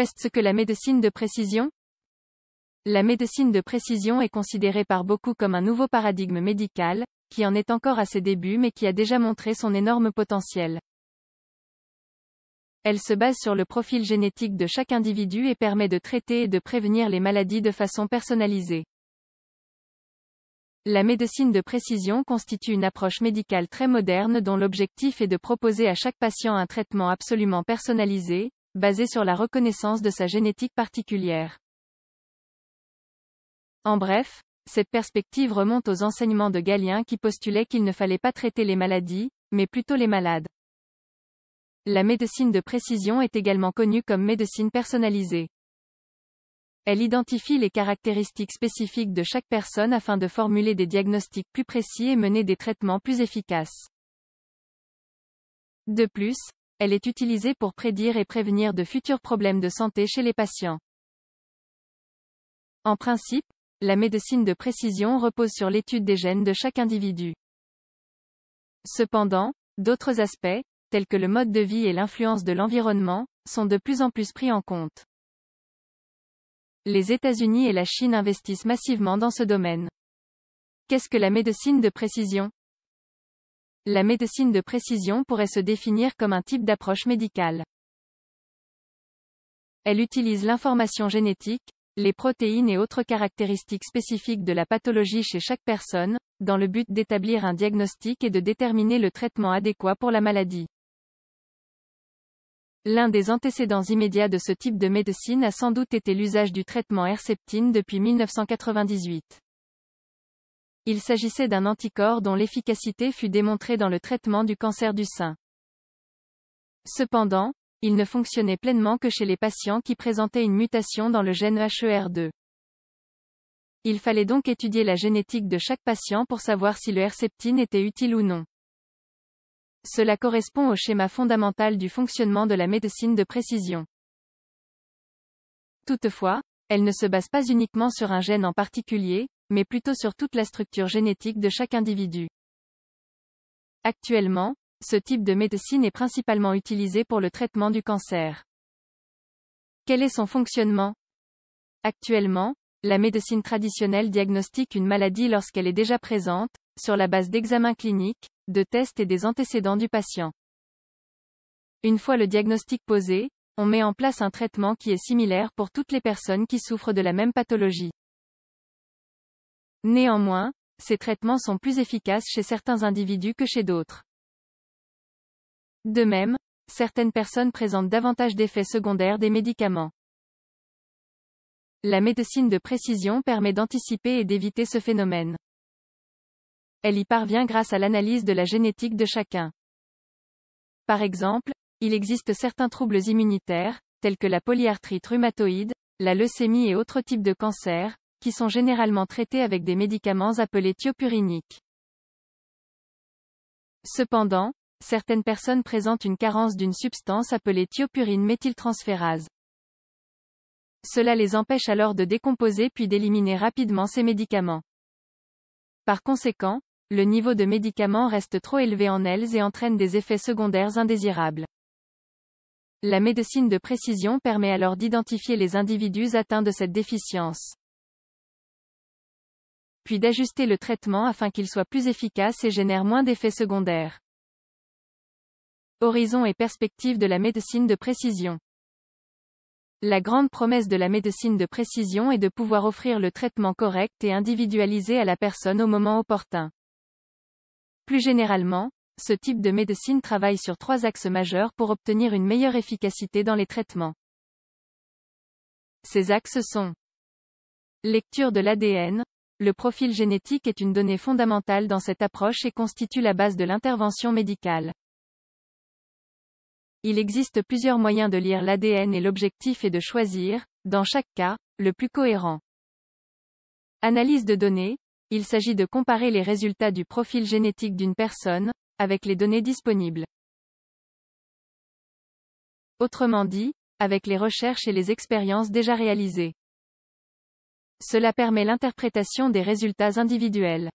Est ce que la médecine de précision La médecine de précision est considérée par beaucoup comme un nouveau paradigme médical, qui en est encore à ses débuts mais qui a déjà montré son énorme potentiel. Elle se base sur le profil génétique de chaque individu et permet de traiter et de prévenir les maladies de façon personnalisée. La médecine de précision constitue une approche médicale très moderne dont l'objectif est de proposer à chaque patient un traitement absolument personnalisé, basée sur la reconnaissance de sa génétique particulière. En bref, cette perspective remonte aux enseignements de Galien qui postulait qu'il ne fallait pas traiter les maladies, mais plutôt les malades. La médecine de précision est également connue comme médecine personnalisée. Elle identifie les caractéristiques spécifiques de chaque personne afin de formuler des diagnostics plus précis et mener des traitements plus efficaces. De plus, elle est utilisée pour prédire et prévenir de futurs problèmes de santé chez les patients. En principe, la médecine de précision repose sur l'étude des gènes de chaque individu. Cependant, d'autres aspects, tels que le mode de vie et l'influence de l'environnement, sont de plus en plus pris en compte. Les États-Unis et la Chine investissent massivement dans ce domaine. Qu'est-ce que la médecine de précision la médecine de précision pourrait se définir comme un type d'approche médicale. Elle utilise l'information génétique, les protéines et autres caractéristiques spécifiques de la pathologie chez chaque personne, dans le but d'établir un diagnostic et de déterminer le traitement adéquat pour la maladie. L'un des antécédents immédiats de ce type de médecine a sans doute été l'usage du traitement herceptine depuis 1998 il s'agissait d'un anticorps dont l'efficacité fut démontrée dans le traitement du cancer du sein. Cependant, il ne fonctionnait pleinement que chez les patients qui présentaient une mutation dans le gène HER2. Il fallait donc étudier la génétique de chaque patient pour savoir si le herceptine était utile ou non. Cela correspond au schéma fondamental du fonctionnement de la médecine de précision. Toutefois, elle ne se base pas uniquement sur un gène en particulier, mais plutôt sur toute la structure génétique de chaque individu. Actuellement, ce type de médecine est principalement utilisé pour le traitement du cancer. Quel est son fonctionnement Actuellement, la médecine traditionnelle diagnostique une maladie lorsqu'elle est déjà présente, sur la base d'examens cliniques, de tests et des antécédents du patient. Une fois le diagnostic posé, on met en place un traitement qui est similaire pour toutes les personnes qui souffrent de la même pathologie. Néanmoins, ces traitements sont plus efficaces chez certains individus que chez d'autres. De même, certaines personnes présentent davantage d'effets secondaires des médicaments. La médecine de précision permet d'anticiper et d'éviter ce phénomène. Elle y parvient grâce à l'analyse de la génétique de chacun. Par exemple, il existe certains troubles immunitaires, tels que la polyarthrite rhumatoïde, la leucémie et autres types de cancers, qui sont généralement traités avec des médicaments appelés thiopuriniques. Cependant, certaines personnes présentent une carence d'une substance appelée thiopurine méthyltransférase. Cela les empêche alors de décomposer puis d'éliminer rapidement ces médicaments. Par conséquent, le niveau de médicaments reste trop élevé en elles et entraîne des effets secondaires indésirables. La médecine de précision permet alors d'identifier les individus atteints de cette déficience puis d'ajuster le traitement afin qu'il soit plus efficace et génère moins d'effets secondaires. Horizon et perspective de la médecine de précision. La grande promesse de la médecine de précision est de pouvoir offrir le traitement correct et individualisé à la personne au moment opportun. Plus généralement, ce type de médecine travaille sur trois axes majeurs pour obtenir une meilleure efficacité dans les traitements. Ces axes sont Lecture de l'ADN, le profil génétique est une donnée fondamentale dans cette approche et constitue la base de l'intervention médicale. Il existe plusieurs moyens de lire l'ADN et l'objectif est de choisir, dans chaque cas, le plus cohérent. Analyse de données. Il s'agit de comparer les résultats du profil génétique d'une personne, avec les données disponibles. Autrement dit, avec les recherches et les expériences déjà réalisées. Cela permet l'interprétation des résultats individuels.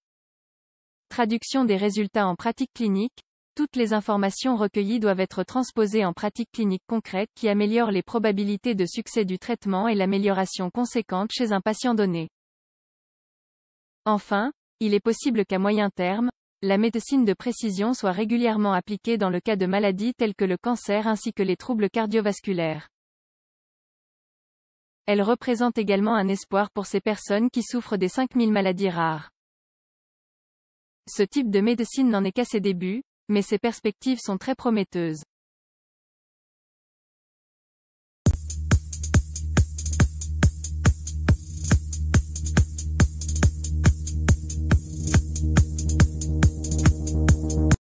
Traduction des résultats en pratique clinique. Toutes les informations recueillies doivent être transposées en pratique clinique concrète qui améliore les probabilités de succès du traitement et l'amélioration conséquente chez un patient donné. Enfin, il est possible qu'à moyen terme, la médecine de précision soit régulièrement appliquée dans le cas de maladies telles que le cancer ainsi que les troubles cardiovasculaires. Elle représente également un espoir pour ces personnes qui souffrent des 5000 maladies rares. Ce type de médecine n'en est qu'à ses débuts, mais ses perspectives sont très prometteuses.